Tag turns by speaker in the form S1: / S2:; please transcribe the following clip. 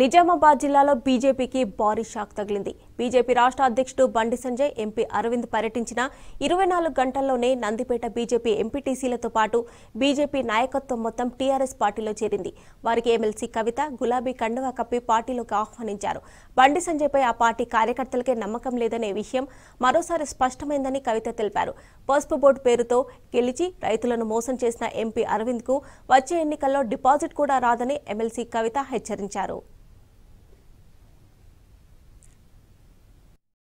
S1: నిజామాబాద్ జిల్లాలో బీజేపీకి భారీ షాక్ తగిలింది బీజేపీ రాష్ట్ర అధ్యక్షుడు బండి సంజయ్ ఎంపీ అరవింద్ పర్యటించిన ఇరవై నాలుగు గంటల్లోనే నందిపేట బీజేపీ ఎంపీటీసీలతో పాటు బీజేపీ నాయకత్వం మొత్తం టీఆర్ఎస్ పార్టీలో చేరింది వారికి ఎమ్మెల్సీ కవిత గులాబీ కండువా కప్పి పార్టీలోకి ఆహ్వానించారు బండి సంజయ్పై ఆ పార్టీ కార్యకర్తలకే నమ్మకం లేదనే విషయం మరోసారి స్పష్టమైందని కవిత తెలిపారు పసుపు బోర్డు పేరుతో గెలిచి రైతులను మోసం చేసిన ఎంపీ అరవింద్కు వచ్చే ఎన్నికల్లో డిపాజిట్ కూడా రాదని ఎమ్మెల్సీ కవిత హెచ్చరించారు